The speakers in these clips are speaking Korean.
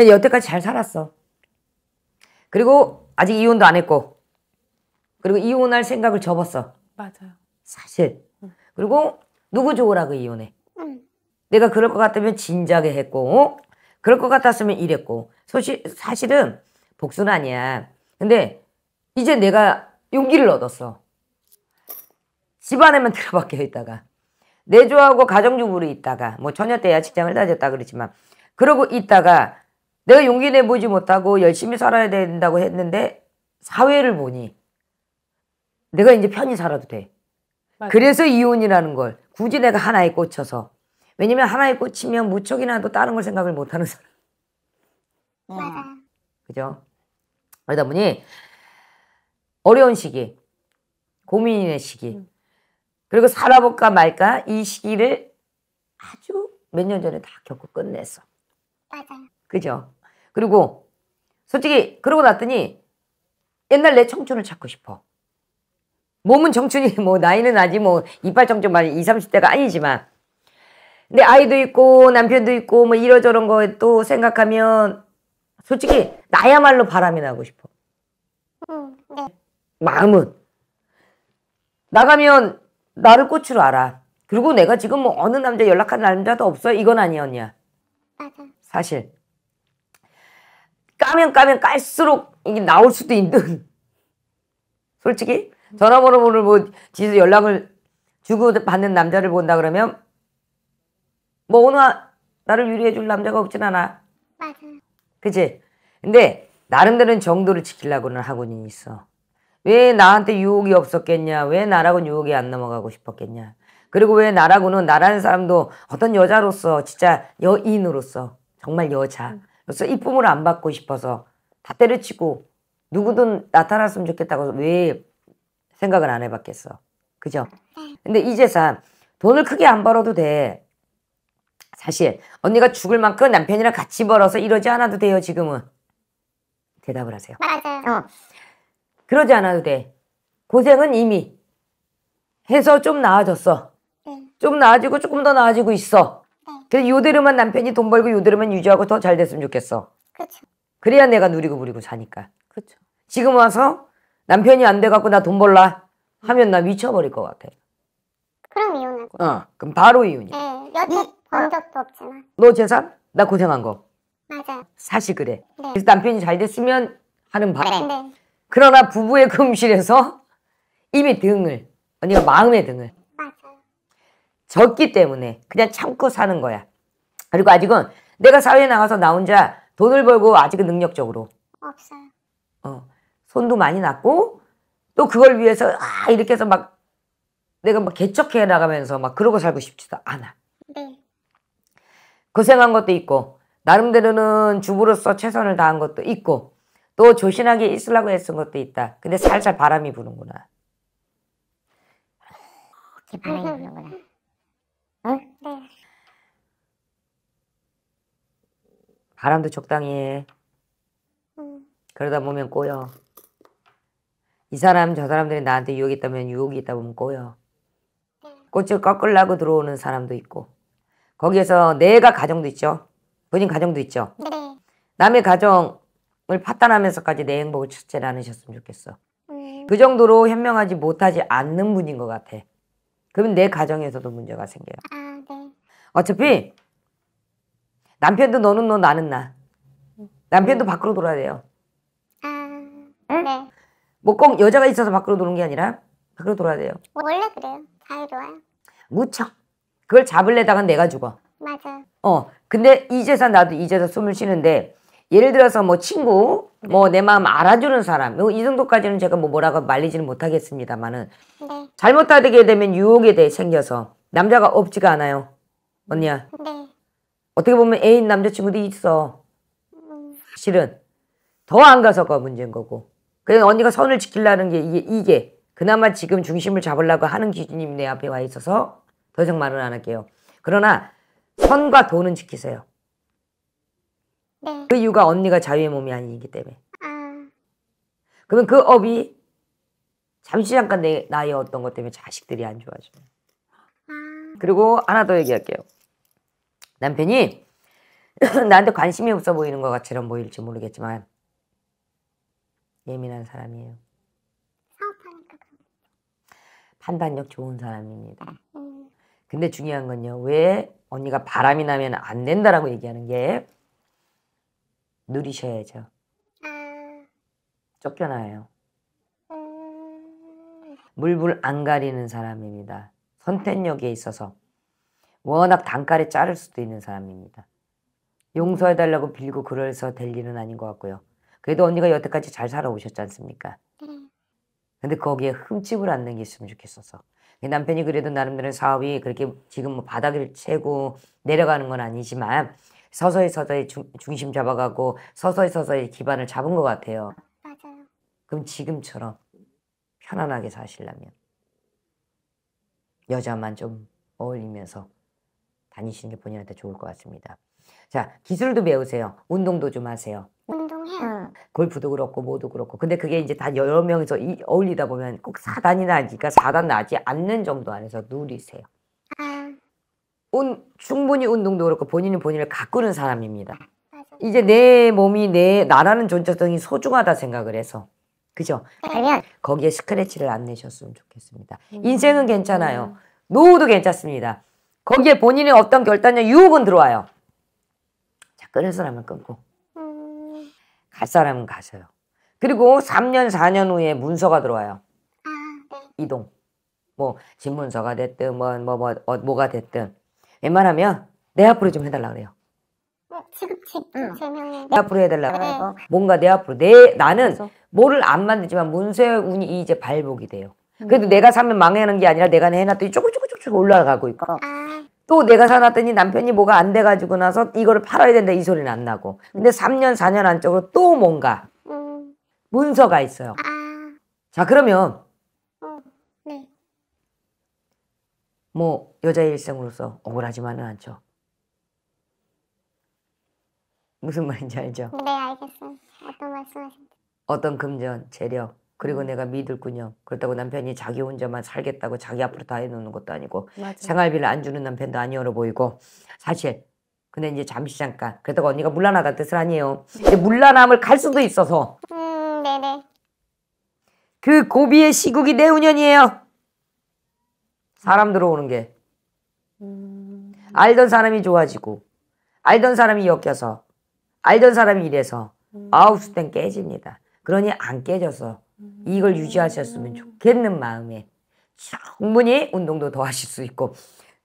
그 근데 여태까지 잘 살았어. 그리고 아직 이혼도 안 했고 그리고 이혼할 생각을 접었어. 맞아요. 사실. 그리고 누구 좋으라고 이혼해. 내가 그럴 것 같으면 진작에 했고 어? 그럴 것 같았으면 이랬고 소시, 사실은 복수는 아니야. 근데 이제 내가 용기를 얻었어. 집안에만 들어박혀 있다가 내조하고 가정주부로 있다가 뭐 처녀 때야 직장을 다졌다그러지만 그러고 있다가 내가 용기 내보지 못하고 열심히 살아야 된다고 했는데 사회를 보니 내가 이제 편히 살아도 돼. 맞아. 그래서 이혼이라는 걸 굳이 내가 하나에 꽂혀서 왜냐면 하나에 꽂히면 무척이나도 다른 걸 생각을 못하는 사람. 음. 맞아. 그죠? 그러다 보니 어려운 시기, 고민의 시기, 음. 그리고 살아볼까 말까 이 시기를 아주 몇 년 전에 다 겪고 끝냈어. 맞아요. 그죠? 그리고 솔직히 그러고 났더니 옛날 내 청춘을 찾고 싶어. 몸은 청춘이 뭐 나이는 아직 뭐 이빨 청춘 말이 20, 30대가 아니지만 내 아이도 있고 남편도 있고 뭐 이러저런 거또 생각하면 솔직히 나야말로 바람이 나고 싶어. 음, 네. 마음은 나가면 나를 꽃으로 알아. 그리고 내가 지금 뭐 어느 남자 연락한 남자도 없어. 이건 아니었냐. 맞아. 사실. 까면 까면 깔수록 이게 나올 수도 있는 솔직히 전화번호를 뭐, 뭐 지서 연락을 주고 받는 남자를 본다 그러면 뭐 어느 나를 유리해 줄 남자가 없진 않아. 맞아. 그지? 근데 나름대로는 정도를 지키려고는 하고는 있어. 왜 나한테 유혹이 없었겠냐? 왜 나라고는 유혹이 안 넘어가고 싶었겠냐? 그리고 왜 나라고는 나라는 사람도 어떤 여자로서 진짜 여인으로서 정말 여자. 음. 그래서 이쁨을 안 받고 싶어서 다 때려치고 누구든 나타났으면 좋겠다고 왜 생각을 안 해봤겠어. 그죠? 근데 이제사 돈을 크게 안 벌어도 돼. 사실 언니가 죽을 만큼 남편이랑 같이 벌어서 이러지 않아도 돼요 지금은. 대답을 하세요. 맞아요. 어. 그러지 않아도 돼. 고생은 이미 해서 좀 나아졌어. 네. 좀 나아지고 조금 더 나아지고 있어. 그래서 요대로만 남편이 돈 벌고 요대로만 유지하고 더 잘 됐으면 좋겠어. 그렇죠. 그래야 내가 누리고 부리고 사니까. 그렇죠. 지금 와서 남편이 안 돼갖고 나 돈 벌라 하면 나 미쳐버릴 것 같아. 그럼 이혼하지. 어, 그럼 바로 이혼이야. 네, 여태 번 네. 적도 없지만. 너 재산? 나 고생한 거. 맞아요. 사실 그래. 네. 그래서 남편이 잘 됐으면 하는 바람. 네. 그러나 부부의 금실에서 이미 등을, 언니가 마음의 등을 적기 때문에 그냥 참고 사는 거야. 그리고 아직은 내가 사회에 나가서 나 혼자 돈을 벌고 아직은 능력적으로 없어요. 어 손도 많이 났고 또 그걸 위해서 아 이렇게 해서 막 내가 막 개척해 나가면서 막 그러고 살고 싶지도 않아. 네. 고생한 것도 있고 나름대로는 주부로서 최선을 다한 것도 있고 또 조신하게 있으려고 애쓴 것도 있다. 근데 살살 바람이 부는구나. 이렇게 아, 바람이 부는구나. 응? 네. 바람도 적당히 해. 그러다 보면 꼬여. 이 사람 저 사람들이 나한테 유혹이 있다면 유혹이 있다 보면 꼬여. 네. 꽃을 꺾으려고 들어오는 사람도 있고 거기에서 내가 가정도 있죠. 본인 가정도 있죠. 네. 남의 가정을 파탄하면서까지 내 행복을 첫째 나누셨으면 좋겠어. 음. 그 정도로 현명하지 못하지 않는 분인 것 같아. 그러면 내 가정에서도 문제가 생겨요. 아, 네. 어차피 남편도 너는 너 나는 나. 남편도 음. 밖으로 돌아야 돼요. 아, 네. 뭐 꼭 여자가 있어서 밖으로 도는 게 아니라 밖으로 돌아야 돼요. 원래 그래요. 자유로워요. 무척. 그걸 잡을래다가 내가 죽어. 맞아. 어. 근데 이제서 나도 이제서 숨을 쉬는데 예를 들어서 뭐 친구, 네. 뭐내 마음 알아주는 사람, 뭐 이 정도까지는 제가 뭐 뭐라고 말리지는 못하겠습니다만은 네. 잘못하게 되면 유혹에 대해 생겨서 남자가 없지가 않아요. 언니야. 네. 어떻게 보면 애인 남자친구도 있어. 사 음. 실은 더 안 가서가 문제인 거고. 그래서 언니가 선을 지키려는 게 이게, 이게 그나마 지금 중심을 잡으려고 하는 기준이 내 앞에 와 있어서 더 이상 말을 안 할게요. 그러나 선과 도는 지키세요. 네. 그 이유가 언니가 자유의 몸이 아니기 때문에. 아. 그러면 그 업이 잠시 잠깐 내 나의 어떤 것 때문에 자식들이 안 좋아져. 아. 그리고 하나 더 얘기할게요. 남편이 나한테 관심이 없어 보이는 것처럼 보일지 모르겠지만 예민한 사람이에요. 판단력 좋은 사람입니다. 네. 음. 근데 중요한 건요. 왜 언니가 바람이 나면 안 된다라고 얘기하는 게 누리셔야죠. 아. 쫓겨나요. 어. 물불 안 가리는 사람입니다. 선택력에 있어서 워낙 단칼에 자를 수도 있는 사람입니다. 용서해달라고 빌고 그래서 될 일은 아닌 것 같고요. 그래도 언니가 여태까지 잘 살아오셨지 않습니까? 네. 근데 거기에 흠집을 안는 게으면 좋겠어서. 남편이 그래도 나름대로 사업이 그렇게 지금 뭐 바닥을 채고 내려가는 건 아니지만 서서히 서서히 중, 중심 잡아가고 서서히 서서히 기반을 잡은 것 같아요. 맞아요. 그럼 지금처럼 편안하게 사시려면 여자만 좀 어울리면서 다니시는 게 본인한테 좋을 것 같습니다. 자, 기술도 배우세요. 운동도 좀 하세요. 운동해요. 골프도 그렇고 뭐도 그렇고. 근데 그게 이제 다 여러 명이서 이, 어울리다 보면 꼭 사단이 나니까 사단 나지 않는 정도 안에서 누리세요. 운, 충분히 운동도 그렇고 본인이 본인을 가꾸는 사람입니다. 이제 내 몸이 내 나라는 존재성이 소중하다 생각을 해서 그죠? 그러면 거기에 스크래치를 안 내셨으면 좋겠습니다. 음. 인생은 괜찮아요. 음. 노후도 괜찮습니다. 거기에 본인의 어떤 결단이나 유혹은 들어와요. 자, 끊을 사람은 끊고 음. 갈 사람은 가세요. 그리고 3년 4년 후에 문서가 들어와요. 아, 네. 이동. 뭐 집문서가 됐든 뭐 뭐 뭐, 뭐, 뭐, 어, 뭐가 됐든 웬만하면 내 앞으로 좀 해달라 그래요. 네, 지급 응. 내 앞으로 해달라 네. 그러고 뭔가 내 앞으로 내 나는 그래서? 뭐를 안 만들지만 문세운이 이제 발목이 돼요. 음. 그래도 내가 사면 망하는 게 아니라 내가 해놨더니 조금조금조금 올라가고 있고 아. 또 내가 사놨더니 남편이 뭐가 안 돼가지고 나서 이거를 팔아야 된다 이 소리는 안 나고 근데 3년 4년 안쪽으로 또 뭔가 음. 문서가 있어요. 아. 자 그러면 뭐 여자의 일생으로서 억울하지만은 않죠. 무슨 말인지 알죠? 네 알겠어요. 어떤 말씀하신? 어떤 금전, 재력 그리고 음. 내가 믿을군요. 그렇다고 남편이 자기 혼자만 살겠다고 자기 앞으로 다 해놓는 것도 아니고 맞아 생활비를 안 주는 남편도 아니어로 보이고 사실 근데 이제 잠시 잠깐 그렇다고 언니가 물란하다는 뜻은 아니에요. 네. 이제 물란함을 갈 수도 있어서 음 네네. 그 고비의 시국이 내후년이에요. 사람 들어오는 게 알던 사람이 좋아지고 알던 사람이 엮여서 알던 사람이 이래서 아웃스땐 깨집니다. 그러니 안 깨져서 이걸 유지하셨으면 좋겠는 마음에 충분히 운동도 더 하실 수 있고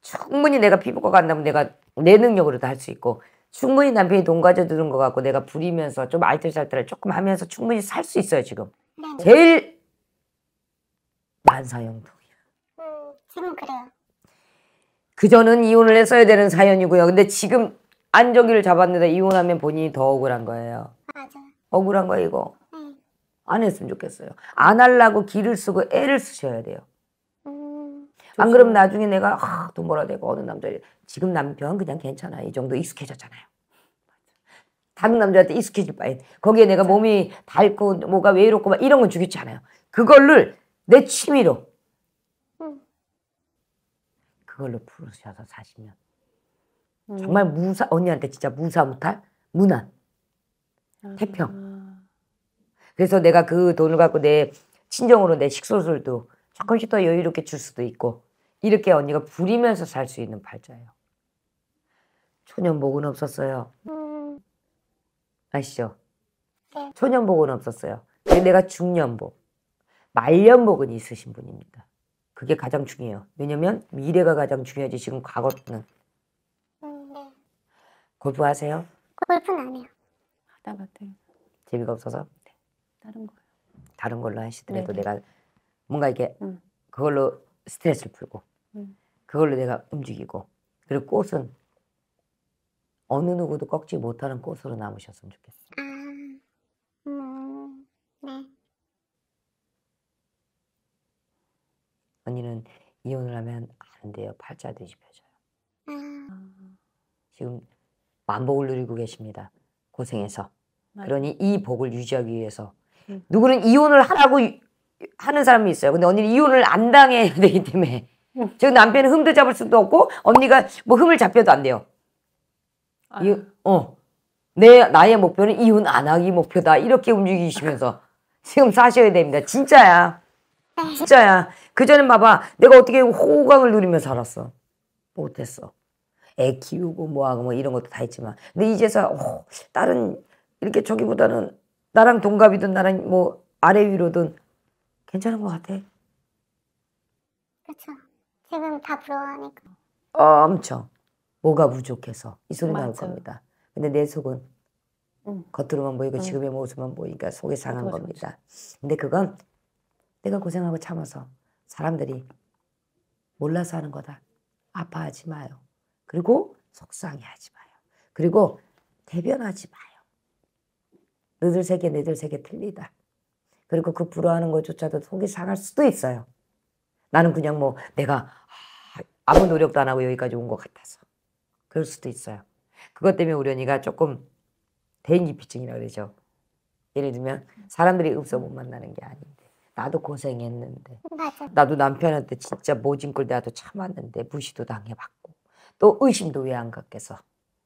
충분히 내가 피부과 간다면 내가 내 능력으로도 할 수 있고 충분히 남편이 돈 가져드는 것 같고 내가 부리면서 좀 알뜰살뜰을 조금 하면서 충분히 살 수 있어요 지금 네. 제일 만사형도 저는 그래요. 그 전은 이혼을 했어야 되는 사연이고요. 근데 지금 안정기를 잡았는데 이혼하면 본인이 더 억울한 거예요. 맞아. 억울한 거 이거. 응. 안 했으면 좋겠어요. 안 하려고 기를 쓰고 애를 쓰셔야 돼요. 음, 안 그러면 나중에 내가 아, 돈 벌어야 되고 어느 남자 지금 남편 그냥 괜찮아 이 정도 익숙해졌잖아요. 다른 남자한테 익숙해질 바엔 거기에 내가 몸이 닳고 뭐가 외롭고 막 이런 건 죽이지 않아요. 그걸를 내 취미로 그걸로 부르셔서 사시면 음. 정말 무사 언니한테 진짜 무사 무탈 무난 아. 태평. 그래서 내가 그 돈을 갖고 내 친정으로 내 식소술도 조금씩 더 여유롭게 줄 수도 있고 이렇게 언니가 부리면서 살 수 있는 팔자예요. 초년복은 없었어요. 아시죠? 초년복은 네. 없었어요. 내가 중년복, 말년복은 있으신 분입니다. 그게 가장 중요해요. 왜냐면 미래가 가장 중요하지 지금 과거는. 음, 네. 골프 하세요? 골프는 안 해요. 하다 봤대 재미가 없어서? 네. 다른 거 다른 걸로 하시더라도 네 내가 뭔가 이게 음. 그걸로 스트레스를 풀고 음. 그걸로 내가 움직이고 그리고 꽃은 어느 누구도 꺾지 못하는 꽃으로 남으셨으면 좋겠어요. 아, 언니는 이혼을 하면 안 돼요. 팔자 뒤집혀져요. 아. 지금 만복을 누리고 계십니다. 고생해서. 음. 그러니 이 복을 유지하기 위해서 음. 누구는 이혼을 하라고 하는 사람이 있어요. 근데 언니는 이혼을 안 당해야 되기 때문에 음. 남편은 흠도 잡을 수도 없고 언니가 뭐 흠을 잡혀도 안 돼요. 이, 어. 내 나의 목표는 이혼 안 하기 목표다. 이렇게 움직이시면서 지금 사셔야 됩니다. 진짜야. 아. 진짜야. 그전엔 봐봐. 내가 어떻게 호강을 누리며 살았어. 못했어. 애 키우고 뭐하고 뭐 이런 것도 다 했지만. 근데 이제서 오, 어, 다른 이렇게 저기보다는 나랑 동갑이든 나랑 뭐 아래 위로든 괜찮은 것 같아. 그렇죠. 지금 다 부러워하니까. 어, 엄청. 뭐가 부족해서 이 소리 맞아. 나올 겁니다. 근데 내 속은 응. 겉으로만 보이고 응. 지금의 모습만 보이니까 속이 상한 겁니다. 근데 그건 내가 고생하고 참아서 사람들이 몰라서 하는 거다. 아파하지 마요. 그리고 속상해하지 마요. 그리고 대변하지 마요. 너들 세계 내들 세계 틀리다. 그리고 그 불화하는 것조차도 속이 상할 수도 있어요. 나는 그냥 뭐 내가 아, 아무 노력도 안 하고 여기까지 온 것 같아서 그럴 수도 있어요. 그것 때문에 우련이가 조금 대인기피증이라고 그러죠. 예를 들면 사람들이 없어 못 만나는 게 아닌데 나도 고생했는데. 맞아. 나도 남편한테 진짜 모진 걸 내가 참았는데 무시도 당해봤고 또 의심도 왜안 갖겠어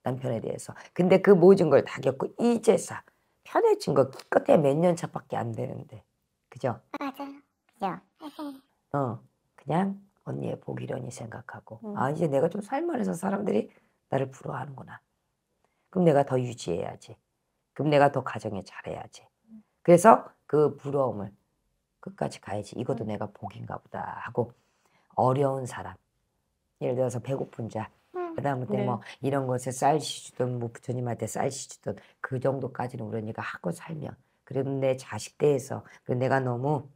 남편에 대해서. 근데 그 모진 걸 다 겪고 이제서 편해진 거 기껏해 몇 년 차밖에 안 되는데 그죠? 맞아요. 그죠. 어 그냥 언니의 보기련니 생각하고 음. 아 이제 내가 좀 살만해서 사람들이 나를 부러워하는구나. 그럼 내가 더 유지해야지. 그럼 내가 더 가정에 잘해야지. 그래서 그 부러움을 끝까지 가야지. 이것도 음. 내가 복인가 보다 하고 어려운 사람. 예를 들어서 배고픈 자. 음. 그다음부터 네. 뭐 이런 것에 쌀 시주든 뭐 부처님한테 쌀 시주든 그 정도까지는 우리 언니가 하고 살면 그럼 내 자식 대에서 그 내가 너무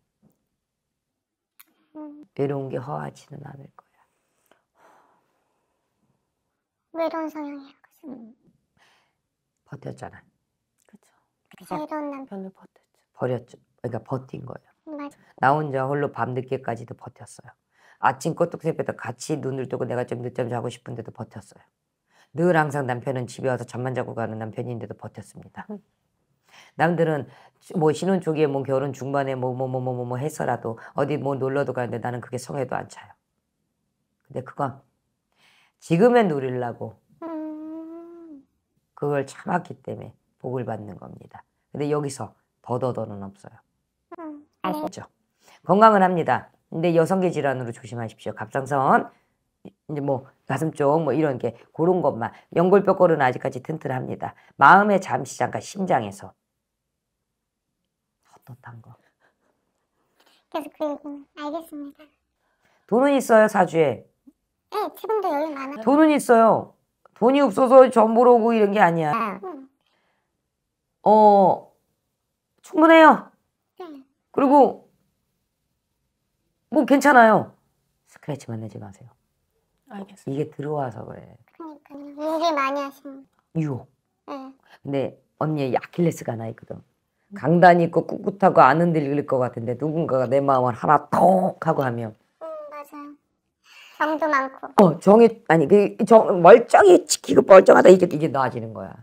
음. 외로운 게 허하지는 않을 거야. 외로운 성향이라고 음. 버텼잖아. 그렇죠. 외로운 남. 편을 버텼죠. 버렸죠. 그러니까 버틴 거예요. 맞아. 나 혼자 홀로 밤늦게까지도 버텼어요. 아침 꼬뚝새벽도 같이 눈을 뜨고 내가 좀 늦잠 자고 싶은데도 버텼어요. 늘 항상 남편은 집에 와서 잠만 자고 가는 남편인데도 버텼습니다. 음. 남들은 뭐 신혼 초기에 뭐 결혼 중반에 뭐뭐뭐뭐뭐 뭐, 뭐, 뭐, 해서라도 어디 뭐 놀러도 가는데 나는 그게 성에도 안 차요. 근데 그건 지금의 누리려고 음. 그걸 참았기 때문에 복을 받는 겁니다. 근데 여기서 더더더는 없어요. 아시죠? 건강은 합니다. 근데 여성계 질환으로 조심하십시오. 갑상선, 이제 뭐 가슴 쪽 뭐 이런 게 그런 것만 연골뼈골은 아직까지 튼튼합니다. 마음의 잠시 잠깐 심장에서 어떻단 거? 그래서 그 얘기는 알겠습니다. 돈은 있어요 사주에? 네, 지금도 여유 많아요. 돈은 있어요. 돈이 없어서 전부로 오고 이런 게 아니야. 응. 어 충분해요. 그리고 뭐 괜찮아요. 스크래치만 내지 마세요. 알겠습니 이게 들어와서 그래. 그러니까 얘기 많이 하시는. 유혹. 네. 근데 언니의 아킬레스가 하나 있거든. 강단 있고 꿋꿋하고 안 흔들릴 것 같은데 누군가가 내 마음을 하나 톡 하고 하면 음, 정도 많고 어 정이 아니 그 정 멀쩡히 지키고 멀쩡하다 이게 이게 나아지는 거야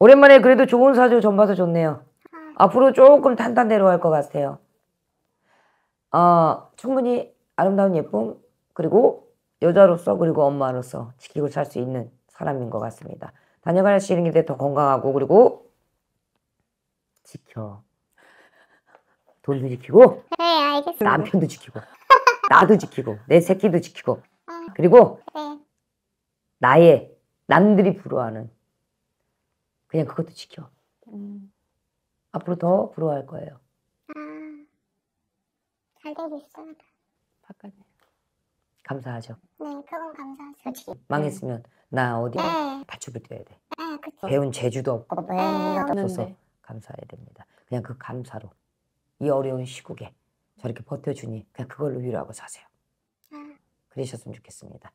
오랜만에 그래도 좋은 사주 전봐서 좋네요 앞으로 조금 탄탄대로 할 것 같아요. 어, 충분히 아름다운 예쁨 그리고 여자로서 그리고 엄마로서 지키고 살 수 있는 사람인 것 같습니다. 다녀갈 수 있는 게 더 건강하고 그리고 지켜. 돈도 지키고 네, 알겠습니다. 남편도 지키고 나도 지키고 내 새끼도 지키고 아, 그리고 네. 나의 남들이 부러워하는 그냥 그것도 지켜. 음. 앞으로 더 부러워할 거예요. 아, 잘 되고 있습니다. 바깥에. 감사하죠. 네, 그건 감사하죠. 망했으면 네. 나 어디 네. 다축을 뛰야 돼. 네, 그쵸. 배운 재주도 없고 뭐 네, 없어서 감사해야 됩니다. 그냥 그 감사로 이 어려운 시국에 저렇게 버텨주니 그냥 그걸로 위로하고 사세요. 아. 그러셨으면 좋겠습니다.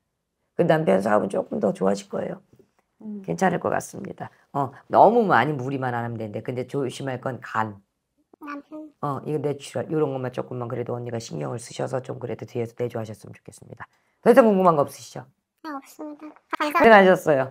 그 남편 사업은 조금 더 좋아질 거예요. 음. 괜찮을 것 같습니다. 어, 너무 많이 무리만 안 하면 되는데 근데 조심할 건 간. 어, 이거 내추럴 이런 것만 조금만 그래도 언니가 신경을 쓰셔서 좀 그래도 뒤에서 내조하셨으면 좋겠습니다. 더 이상 궁금한 거 없으시죠? 네, 없습니다. 감사합니다. 고생하셨어요.